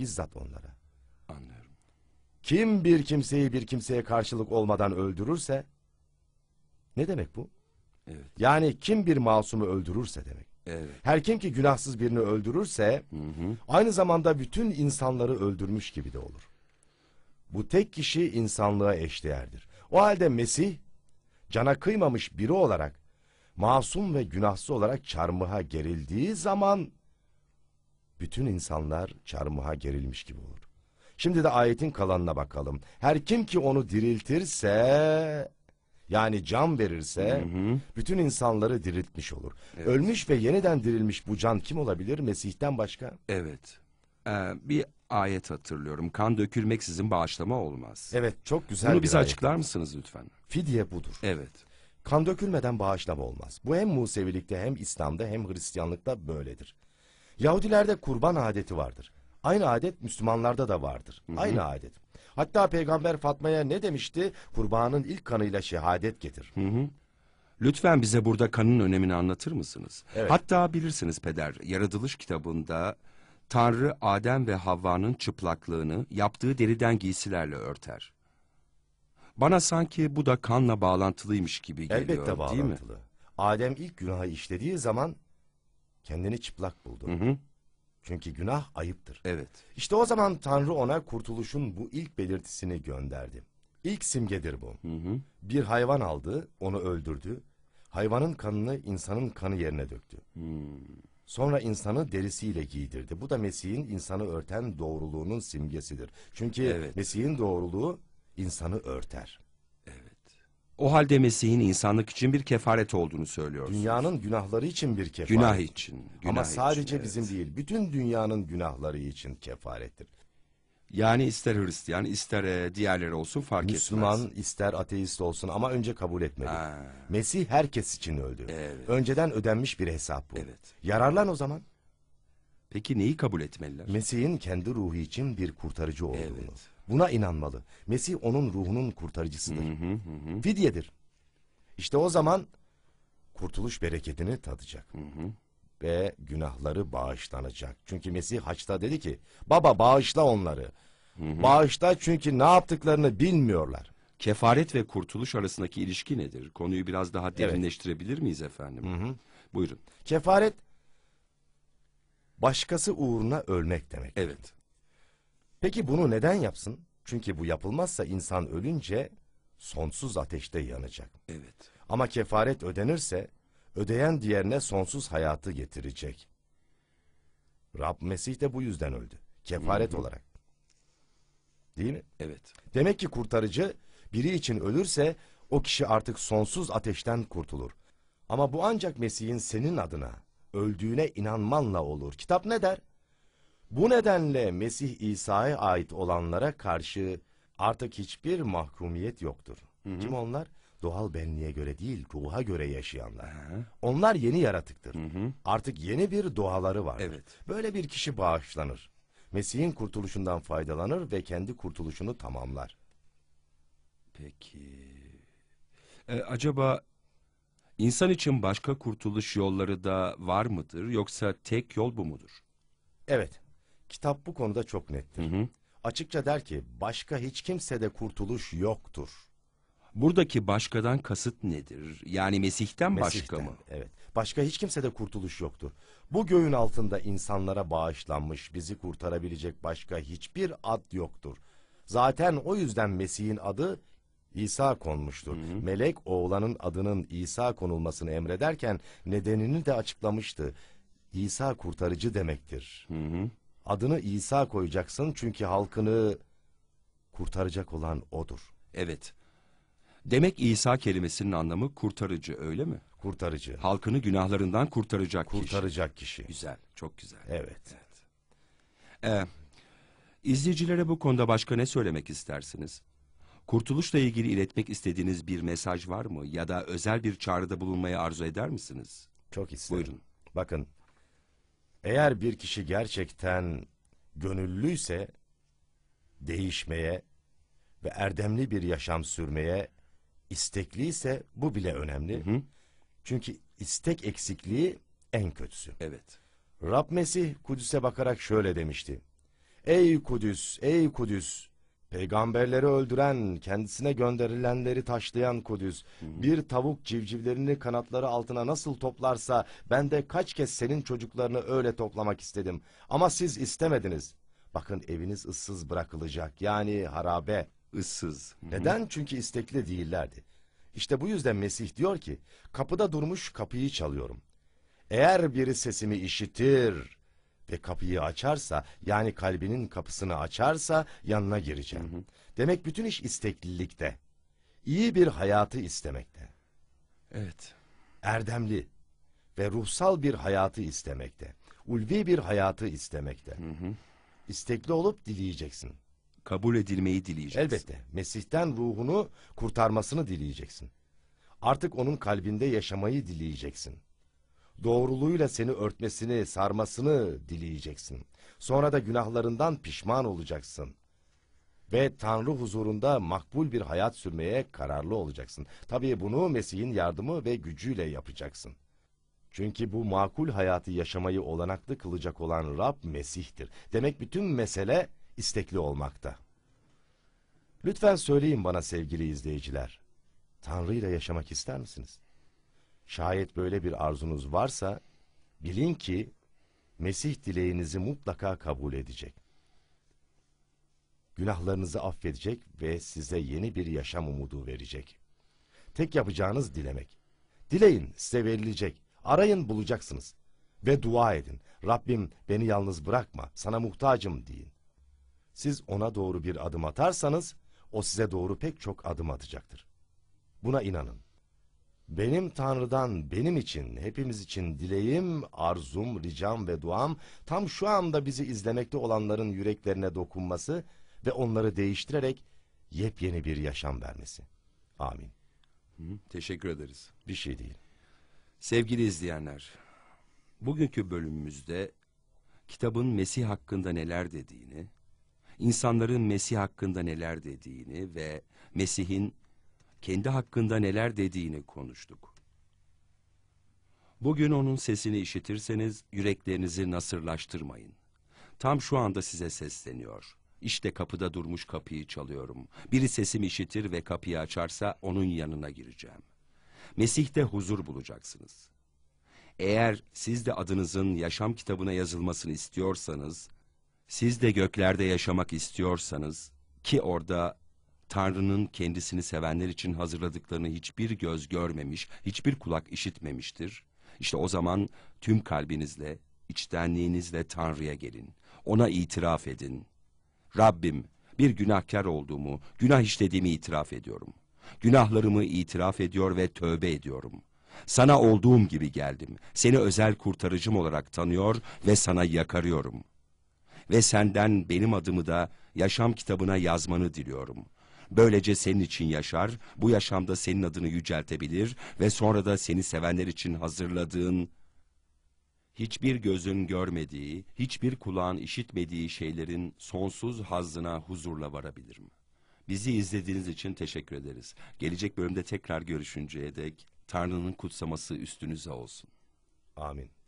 Bizzat onlara. Anlıyorum. Kim bir kimseyi bir kimseye karşılık olmadan öldürürse... Ne demek bu? Evet. Yani kim bir masumu öldürürse demek. Evet. Her kim ki günahsız birini öldürürse... Hı hı. ...aynı zamanda bütün insanları öldürmüş gibi de olur. Bu tek kişi insanlığa eşdeğerdir. O halde Mesih... ...cana kıymamış biri olarak... ...masum ve günahsız olarak çarmıha gerildiği zaman bütün insanlar çarmıha gerilmiş gibi olur. Şimdi de ayetin kalanına bakalım. Her kim ki onu diriltirse yani can verirse hı hı. bütün insanları diriltmiş olur. Evet. Ölmüş ve yeniden dirilmiş bu can kim olabilir? Mesih'ten başka? Evet. Ee, bir ayet hatırlıyorum. Kan dökülmeksizin bağışlama olmaz. Evet çok güzel Bunu bize ayet. açıklar mısınız lütfen? Fidye budur. Evet. Kan dökülmeden bağışlama olmaz. Bu hem Musevilikte hem İslam'da hem Hristiyanlıkta böyledir. Yahudilerde kurban adeti vardır. Aynı adet Müslümanlarda da vardır. Hı hı. Aynı adet. Hatta peygamber Fatma'ya ne demişti? Kurbanın ilk kanıyla şehadet getir. Hı hı. Lütfen bize burada kanın önemini anlatır mısınız? Evet. Hatta bilirsiniz peder, yaratılış kitabında Tanrı Adem ve Havva'nın çıplaklığını yaptığı deriden giysilerle örter. Bana sanki bu da kanla bağlantılıymış gibi geliyor Elbette değil mi? bağlantılı. Adem ilk günahı işlediği zaman Kendini çıplak buldu. Hı hı. Çünkü günah ayıptır. Evet. İşte o zaman Tanrı ona kurtuluşun bu ilk belirtisini gönderdi. İlk simgedir bu. Hı hı. Bir hayvan aldı, onu öldürdü. Hayvanın kanını insanın kanı yerine döktü. Hı. Sonra insanı derisiyle giydirdi. Bu da Mesih'in insanı örten doğruluğunun simgesidir. Çünkü evet. Mesih'in doğruluğu insanı örter. O halde Mesih'in insanlık için bir kefaret olduğunu söylüyorsunuz. Dünyanın günahları için bir kefaret. Günah için. Günah Ama sadece için, evet. bizim değil, bütün dünyanın günahları için kefarettir. Yani ister Hristiyan, ister e, diğerleri olsun fark Müslüman, etmez. Müslüman, ister ateist olsun ama önce kabul etmeli. Ha. Mesih herkes için öldü. Evet. Önceden ödenmiş bir hesap bu. Evet. Yararlan o zaman. Peki neyi kabul etmeliler? Mesih'in kendi ruhu için bir kurtarıcı olduğunu. Evet. Buna inanmalı. Mesih onun ruhunun kurtarıcısıdır. Hı hı hı. Fidyedir. İşte o zaman kurtuluş bereketini tadacak. Hı hı. Ve günahları bağışlanacak. Çünkü Mesih haçta dedi ki, baba bağışla onları. Hı hı. Bağışla çünkü ne yaptıklarını bilmiyorlar. Kefaret ve kurtuluş arasındaki ilişki nedir? Konuyu biraz daha derinleştirebilir miyiz efendim? Hı hı. Buyurun. Kefaret, başkası uğruna ölmek demek. Evet. Peki bunu neden yapsın? Çünkü bu yapılmazsa insan ölünce sonsuz ateşte yanacak. Evet. Ama kefaret ödenirse ödeyen diğerine sonsuz hayatı getirecek. Rab Mesih de bu yüzden öldü. Kefaret hı hı. olarak. Değil mi? Evet. Demek ki kurtarıcı biri için ölürse o kişi artık sonsuz ateşten kurtulur. Ama bu ancak Mesih'in senin adına öldüğüne inanmanla olur. Kitap ne der? Bu nedenle Mesih İsa'ya ait olanlara karşı artık hiçbir mahkumiyet yoktur. Hı hı. Kim onlar? Doğal benliğe göre değil, ruha göre yaşayanlar. Hı hı. Onlar yeni yaratıktır. Hı hı. Artık yeni bir doğaları var. Evet. Böyle bir kişi bağışlanır. Mesih'in kurtuluşundan faydalanır ve kendi kurtuluşunu tamamlar. Peki. Ee, acaba insan için başka kurtuluş yolları da var mıdır yoksa tek yol bu mudur? Evet. Kitap bu konuda çok nettir. Hı hı. Açıkça der ki başka hiç kimsede kurtuluş yoktur. Buradaki başkadan kasıt nedir? Yani Mesih'ten, başka mı? Evet. Başka hiç kimsede kurtuluş yoktur. Bu göğün altında insanlara bağışlanmış, bizi kurtarabilecek başka hiçbir ad yoktur. Zaten o yüzden Mesih'in adı İsa konmuştur. Hı hı. Melek oğlanın adının İsa konulmasını emrederken nedenini de açıklamıştı. İsa kurtarıcı demektir. Hı hı. Adını İsa koyacaksın çünkü halkını kurtaracak olan odur. Evet. Demek İsa kelimesinin anlamı kurtarıcı öyle mi? Kurtarıcı. Halkını günahlarından kurtaracak, kurtaracak kişi. kişi. Güzel, çok güzel. Evet. evet. Ee, izleyicilere bu konuda başka ne söylemek istersiniz? Kurtuluşla ilgili iletmek istediğiniz bir mesaj var mı? Ya da özel bir çağrıda bulunmayı arzu eder misiniz? Çok isterim. Buyurun. Bakın eğer bir kişi gerçekten gönüllüyse değişmeye ve erdemli bir yaşam sürmeye istekliyse bu bile önemli. Hı hı. Çünkü istek eksikliği en kötüsü. Evet. Rab Mesih Kudüs'e bakarak şöyle demişti. Ey Kudüs, ey Kudüs, Peygamberleri öldüren, kendisine gönderilenleri taşlayan Kudüs, hmm. bir tavuk civcivlerini kanatları altına nasıl toplarsa, ben de kaç kez senin çocuklarını öyle toplamak istedim. Ama siz istemediniz. Bakın eviniz ıssız bırakılacak, yani harabe. Issız. Neden? Çünkü istekli değillerdi. İşte bu yüzden Mesih diyor ki, kapıda durmuş kapıyı çalıyorum. Eğer biri sesimi işitir ve kapıyı açarsa yani kalbinin kapısını açarsa yanına gireceğim. Hı hı. Demek bütün iş isteklilikte. İyi bir hayatı istemekte. Evet. Erdemli ve ruhsal bir hayatı istemekte. Ulvi bir hayatı istemekte. Hı hı. İstekli olup dileyeceksin. Kabul edilmeyi dileyeceksin. Elbette. Mesih'ten ruhunu kurtarmasını dileyeceksin. Artık onun kalbinde yaşamayı dileyeceksin doğruluğuyla seni örtmesini, sarmasını dileyeceksin. Sonra da günahlarından pişman olacaksın. Ve Tanrı huzurunda makbul bir hayat sürmeye kararlı olacaksın. Tabii bunu Mesih'in yardımı ve gücüyle yapacaksın. Çünkü bu makul hayatı yaşamayı olanaklı kılacak olan Rab Mesih'tir. Demek bütün mesele istekli olmakta. Lütfen söyleyin bana sevgili izleyiciler. Tanrı ile yaşamak ister misiniz? Şayet böyle bir arzunuz varsa bilin ki Mesih dileğinizi mutlaka kabul edecek. Günahlarınızı affedecek ve size yeni bir yaşam umudu verecek. Tek yapacağınız dilemek. Dileyin size verilecek. Arayın bulacaksınız. Ve dua edin. Rabbim beni yalnız bırakma, sana muhtacım deyin. Siz ona doğru bir adım atarsanız, o size doğru pek çok adım atacaktır. Buna inanın. Benim Tanrı'dan benim için, hepimiz için dileğim, arzum, ricam ve duam tam şu anda bizi izlemekte olanların yüreklerine dokunması ve onları değiştirerek yepyeni bir yaşam vermesi. Amin. Hı, teşekkür ederiz. Bir şey değil. Sevgili izleyenler, bugünkü bölümümüzde kitabın Mesih hakkında neler dediğini, insanların Mesih hakkında neler dediğini ve Mesih'in kendi hakkında neler dediğini konuştuk. Bugün onun sesini işitirseniz yüreklerinizi nasırlaştırmayın. Tam şu anda size sesleniyor. İşte kapıda durmuş kapıyı çalıyorum. Biri sesimi işitir ve kapıyı açarsa onun yanına gireceğim. Mesih'te huzur bulacaksınız. Eğer siz de adınızın yaşam kitabına yazılmasını istiyorsanız, siz de göklerde yaşamak istiyorsanız ki orada Tanrı'nın kendisini sevenler için hazırladıklarını hiçbir göz görmemiş, hiçbir kulak işitmemiştir. İşte o zaman tüm kalbinizle, içtenliğinizle Tanrı'ya gelin. Ona itiraf edin. Rabbim, bir günahkar olduğumu, günah işlediğimi itiraf ediyorum. Günahlarımı itiraf ediyor ve tövbe ediyorum. Sana olduğum gibi geldim. Seni özel kurtarıcım olarak tanıyor ve sana yakarıyorum. Ve senden benim adımı da yaşam kitabına yazmanı diliyorum.'' Böylece senin için yaşar, bu yaşamda senin adını yüceltebilir ve sonra da seni sevenler için hazırladığın hiçbir gözün görmediği, hiçbir kulağın işitmediği şeylerin sonsuz hazzına huzurla varabilirim. Bizi izlediğiniz için teşekkür ederiz. Gelecek bölümde tekrar görüşünceye dek Tanrı'nın kutsaması üstünüze olsun. Amin.